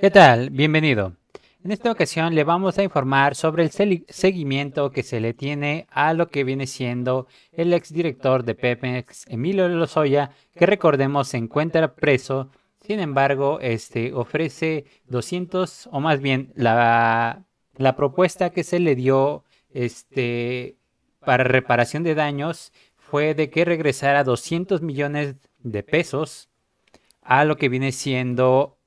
¿Qué tal? Bienvenido. En esta ocasión le vamos a informar sobre el seguimiento que se le tiene a lo que viene siendo el exdirector de Pemex, Emilio Lozoya, que recordemos se encuentra preso. Sin embargo, este ofrece 200 o más bien la, la propuesta que se le dio este para reparación de daños fue de que regresara 200 millones de pesos a lo que viene siendo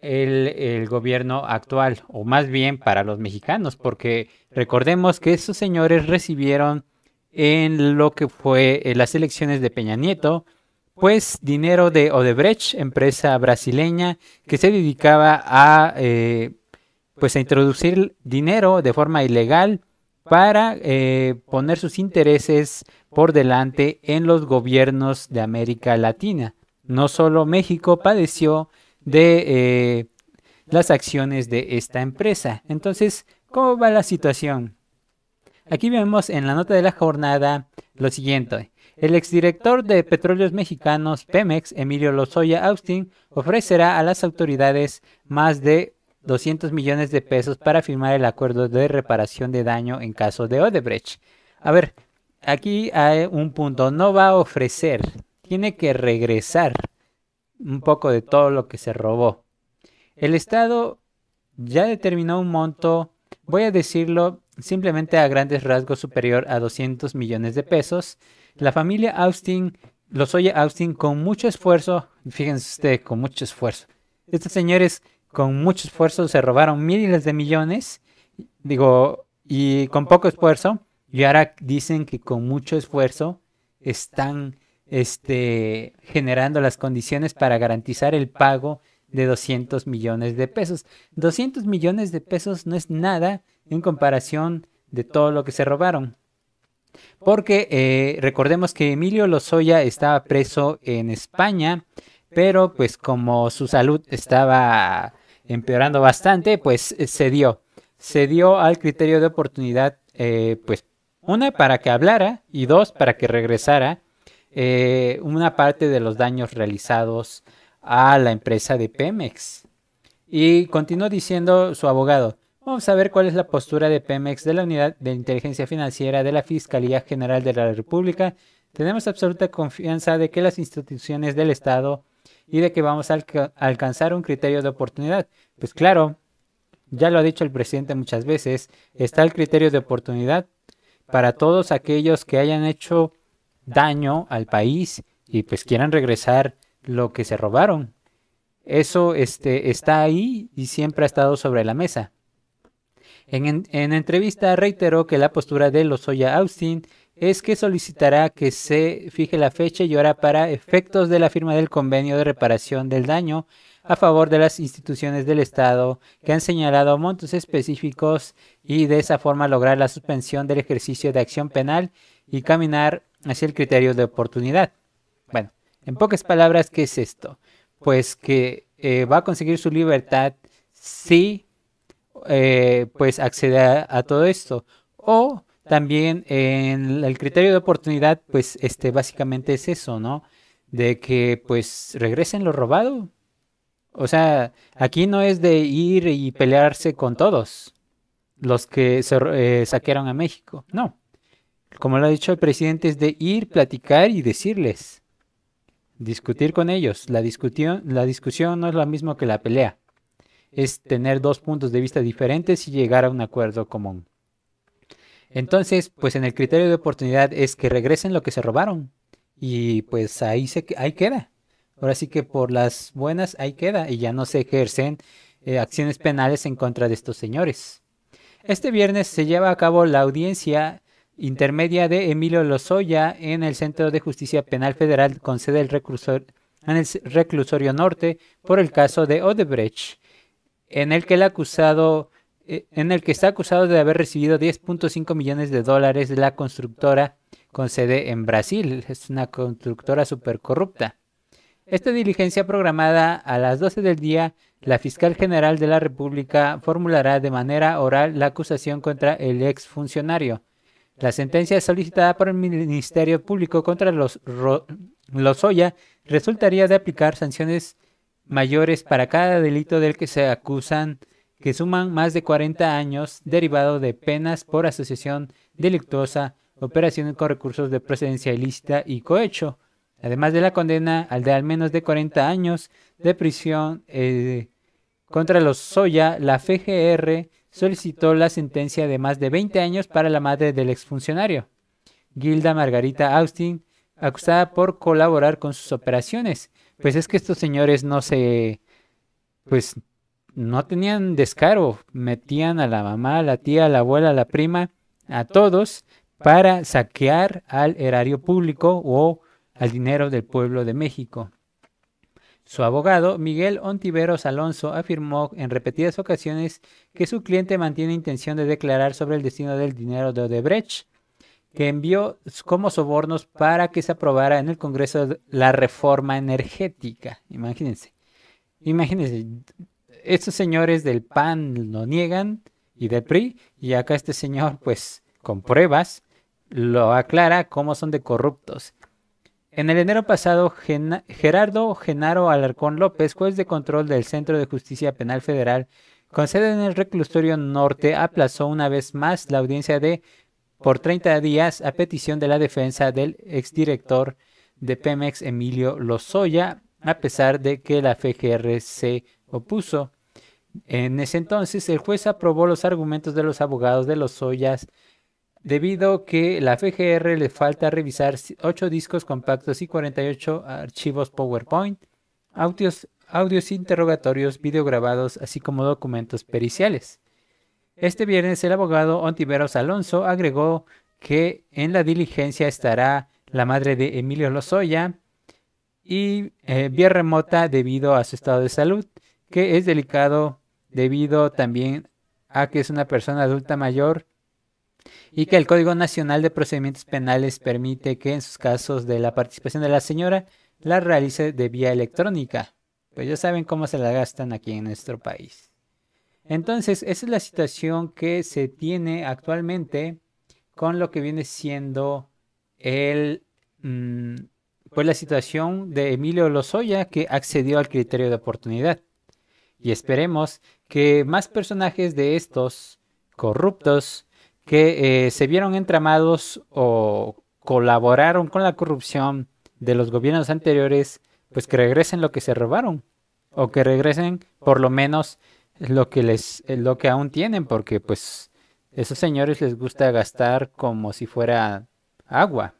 el, gobierno actual, o más bien para los mexicanos, porque recordemos que esos señores recibieron en lo que fue las elecciones de Peña Nieto, pues dinero de Odebrecht, empresa brasileña que se dedicaba a eh, pues a introducir dinero de forma ilegal para eh, poner sus intereses por delante en los gobiernos de América Latina. No solo México padeció de eh, las acciones de esta empresa. Entonces, ¿cómo va la situación? Aquí vemos en la nota de la jornada lo siguiente. El exdirector de Petróleos Mexicanos, Pemex, Emilio Lozoya Austin, ofrecerá a las autoridades más de 200 millones de pesos para firmar el acuerdo de reparación de daño en caso de Odebrecht. A ver, aquí hay un punto, no va a ofrecer, tiene que regresar un poco de todo lo que se robó. El Estado ya determinó un monto, voy a decirlo simplemente a grandes rasgos superior a 200 millones de pesos. La familia Austin, los oye Austin, con mucho esfuerzo, fíjense ustedes, con mucho esfuerzo. Estos señores con mucho esfuerzo se robaron miles de millones, digo, y con poco esfuerzo, y ahora dicen que con mucho esfuerzo están este, generando las condiciones para garantizar el pago de 200 millones de pesos. 200 millones de pesos no es nada en comparación de todo lo que se robaron. Porque eh, recordemos que Emilio Lozoya estaba preso en España, pero pues como su salud estaba empeorando bastante, pues cedió. Eh, dio. Se dio al criterio de oportunidad, eh, pues una, para que hablara y dos, para que regresara eh, una parte de los daños realizados a la empresa de Pemex. Y continuó diciendo su abogado, vamos a ver cuál es la postura de Pemex de la Unidad de Inteligencia Financiera de la Fiscalía General de la República. Tenemos absoluta confianza de que las instituciones del Estado y de que vamos a alcanzar un criterio de oportunidad. Pues claro, ya lo ha dicho el presidente muchas veces, está el criterio de oportunidad para todos aquellos que hayan hecho daño al país y pues quieran regresar lo que se robaron. Eso este, está ahí y siempre ha estado sobre la mesa. En, en entrevista reiteró que la postura de Lozoya Austin es que solicitará que se fije la fecha y hora para efectos de la firma del convenio de reparación del daño a favor de las instituciones del Estado que han señalado montos específicos y de esa forma lograr la suspensión del ejercicio de acción penal y caminar es el criterio de oportunidad. Bueno, en pocas palabras, ¿qué es esto? Pues que eh, va a conseguir su libertad si eh, pues accede a, todo esto. O también en el criterio de oportunidad, pues este básicamente es eso, ¿no? De que pues regresen lo robado. O sea, aquí no es de ir y pelearse con todos los que se, eh, saquearon a México, no como lo ha dicho el presidente, es de ir, platicar y decirles. Discutir con ellos. La discusión, la discusión no es lo mismo que la pelea. Es tener dos puntos de vista diferentes y llegar a un acuerdo común. Entonces, pues en el criterio de oportunidad es que regresen lo que se robaron. Y pues ahí, se, ahí queda. Ahora sí que por las buenas ahí queda y ya no se ejercen eh, acciones penales en contra de estos señores. Este viernes se lleva a cabo la audiencia intermedia de Emilio Lozoya en el Centro de Justicia Penal Federal con sede en el reclusorio norte por el caso de Odebrecht, en el que el acusado eh, en el que está acusado de haber recibido 10.5 millones de dólares de la constructora con sede en Brasil. Es una constructora súper corrupta. Esta diligencia programada a las 12 del día, la fiscal general de la República formulará de manera oral la acusación contra el ex funcionario. La sentencia solicitada por el Ministerio Público contra los Soya resultaría de aplicar sanciones mayores para cada delito del que se acusan, que suman más de 40 años derivado de penas por asociación delictuosa, operación con recursos de procedencia ilícita y cohecho, además de la condena al de al menos de 40 años de prisión eh, contra los Soya, la FGR solicitó la sentencia de más de 20 años para la madre del exfuncionario, Gilda Margarita Austin, acusada por colaborar con sus operaciones. Pues es que estos señores no se... pues no tenían descaro, metían a la mamá, a la tía, a la abuela, a la prima, a todos para saquear al erario público o al dinero del pueblo de México. Su abogado, Miguel Ontiveros Alonso, afirmó en repetidas ocasiones que su cliente mantiene intención de declarar sobre el destino del dinero de Odebrecht, que envió como sobornos para que se aprobara en el Congreso la reforma energética. Imagínense. Imagínense, estos señores del PAN lo niegan y del PRI, y acá este señor, pues, con pruebas, lo aclara cómo son de corruptos. En el enero pasado, Gerardo Genaro Alarcón López, juez de control del Centro de Justicia Penal Federal, con sede en el reclusorio norte, aplazó una vez más la audiencia de por 30 días a petición de la defensa del exdirector de Pemex, Emilio Lozoya, a pesar de que la FGR se opuso. En ese entonces, el juez aprobó los argumentos de los abogados de Lozoya, debido que la FGR le falta revisar 8 discos compactos y 48 archivos PowerPoint, audios, audios interrogatorios, videograbados, así como documentos periciales. Este viernes el abogado Ontiveros Alonso agregó que en la diligencia estará la madre de Emilio Lozoya y eh, vía remota debido a su estado de salud, que es delicado debido también a que es una persona adulta mayor y que el Código Nacional de Procedimientos Penales permite que en sus casos de la participación de la señora la realice de vía electrónica. Pues ya saben cómo se la gastan aquí en nuestro país. Entonces, esa es la situación que se tiene actualmente con lo que viene siendo el, mm, pues la situación de Emilio Lozoya que accedió al criterio de oportunidad. Y esperemos que más personajes de estos corruptos que eh, se vieron entramados o colaboraron con la corrupción de los gobiernos anteriores, pues que regresen lo que se robaron o que regresen por lo menos lo que les eh, lo que aún tienen porque pues esos señores les gusta gastar como si fuera agua.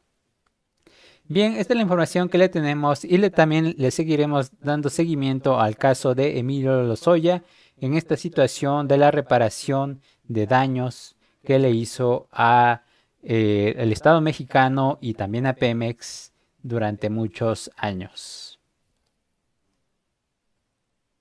Bien, esta es la información que le tenemos y le, también le seguiremos dando seguimiento al caso de Emilio Lozoya en esta situación de la reparación de daños que le hizo a eh, el Estado mexicano y también a Pemex durante muchos años.